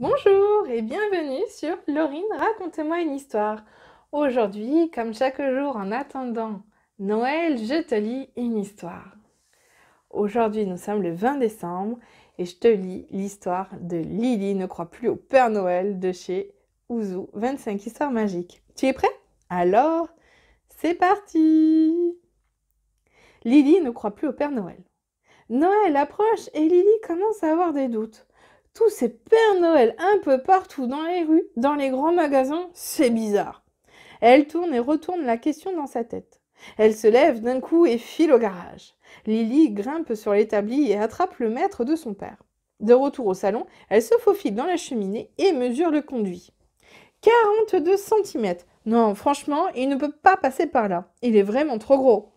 Bonjour et bienvenue sur Laurine racontez moi une histoire. Aujourd'hui, comme chaque jour en attendant Noël, je te lis une histoire. Aujourd'hui, nous sommes le 20 décembre et je te lis l'histoire de Lily ne croit plus au Père Noël de chez Ouzou 25 histoires magiques. Tu es prêt Alors, c'est parti Lily ne croit plus au Père Noël. Noël approche et Lily commence à avoir des doutes tous ces Pères Noël un peu partout dans les rues, dans les grands magasins, c'est bizarre. Elle tourne et retourne la question dans sa tête. Elle se lève d'un coup et file au garage. Lily grimpe sur l'établi et attrape le maître de son père. De retour au salon, elle se faufile dans la cheminée et mesure le conduit. 42 cm. Non, franchement, il ne peut pas passer par là. Il est vraiment trop gros.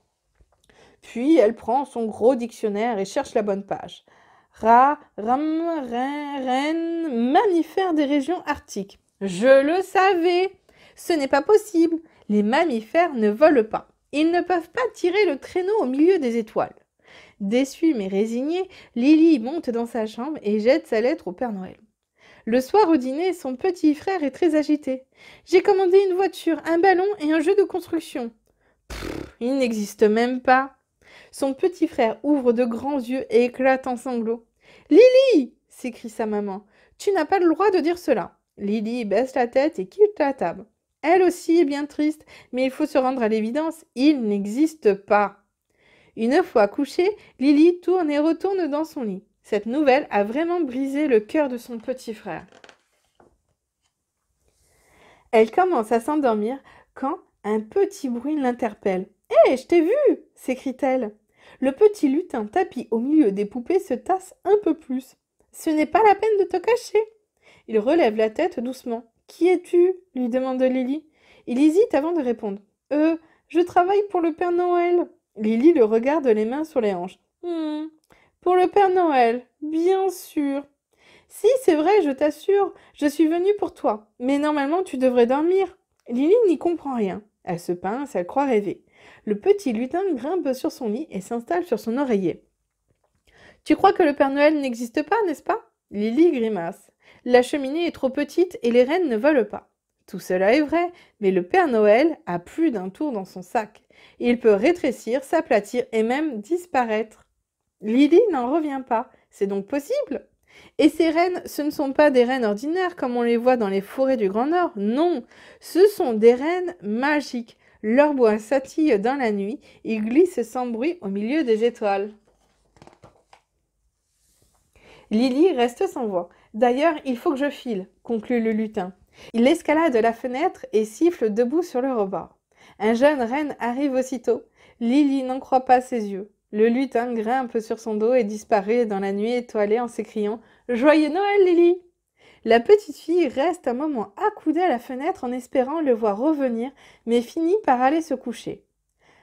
Puis elle prend son gros dictionnaire et cherche la bonne page ra, ram, ren, ren, mammifères des régions arctiques. Je le savais Ce n'est pas possible Les mammifères ne volent pas. Ils ne peuvent pas tirer le traîneau au milieu des étoiles. Déçue mais résignée, Lily monte dans sa chambre et jette sa lettre au Père Noël. Le soir au dîner, son petit frère est très agité. J'ai commandé une voiture, un ballon et un jeu de construction. il n'existe même pas. Son petit frère ouvre de grands yeux et éclate en sanglots. Lily s'écrie sa maman. Tu n'as pas le droit de dire cela. Lily baisse la tête et quitte la table. Elle aussi est bien triste, mais il faut se rendre à l'évidence, il n'existe pas. Une fois couchée, Lily tourne et retourne dans son lit. Cette nouvelle a vraiment brisé le cœur de son petit frère. Elle commence à s'endormir quand un petit bruit l'interpelle. Hé, je t'ai vu s'écrie-t-elle. Le petit lutin tapis au milieu des poupées se tasse un peu plus. Ce n'est pas la peine de te cacher. Il relève la tête doucement. Qui es-tu lui demande Lily. Il hésite avant de répondre. Euh, je travaille pour le Père Noël. Lily le regarde les mains sur les hanches. Hum, pour le Père Noël, bien sûr. Si, c'est vrai, je t'assure, je suis venue pour toi. Mais normalement, tu devrais dormir. Lily n'y comprend rien. Elle se pince, elle croit rêver. Le petit lutin grimpe sur son lit et s'installe sur son oreiller. Tu crois que le Père Noël n'existe pas, n'est-ce pas Lily grimace. La cheminée est trop petite et les rennes ne volent pas. Tout cela est vrai, mais le Père Noël a plus d'un tour dans son sac. Il peut rétrécir, s'aplatir et même disparaître. Lily n'en revient pas. C'est donc possible et ces rennes, ce ne sont pas des rennes ordinaires comme on les voit dans les forêts du Grand Nord, non, ce sont des rennes magiques. Leur bois s'attille dans la nuit, ils glissent sans bruit au milieu des étoiles. Lily reste sans voix. D'ailleurs, il faut que je file, conclut le lutin. Il escalade la fenêtre et siffle debout sur le rebord. Un jeune renne arrive aussitôt. Lily n'en croit pas ses yeux. Le lutin grimpe sur son dos et disparaît dans la nuit étoilée en s'écriant Joyeux Noël, Lily La petite fille reste un moment accoudée à la fenêtre en espérant le voir revenir, mais finit par aller se coucher.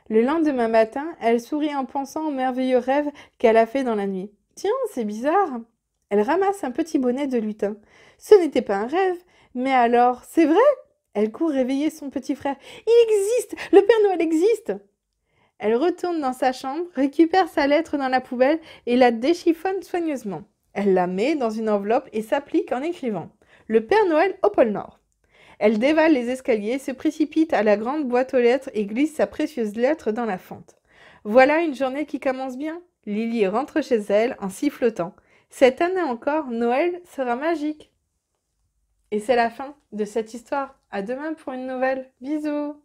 Le lendemain matin, elle sourit en pensant au merveilleux rêve qu'elle a fait dans la nuit. Tiens, c'est bizarre Elle ramasse un petit bonnet de lutin. Ce n'était pas un rêve, mais alors, c'est vrai Elle court réveiller son petit frère. Il existe Le Père Noël existe elle retourne dans sa chambre, récupère sa lettre dans la poubelle et la déchiffonne soigneusement. Elle la met dans une enveloppe et s'applique en écrivant Le Père Noël au pôle Nord. Elle dévale les escaliers, se précipite à la grande boîte aux lettres et glisse sa précieuse lettre dans la fente. Voilà une journée qui commence bien. Lily rentre chez elle en sifflotant. Cette année encore, Noël sera magique. Et c'est la fin de cette histoire. À demain pour une nouvelle. Bisous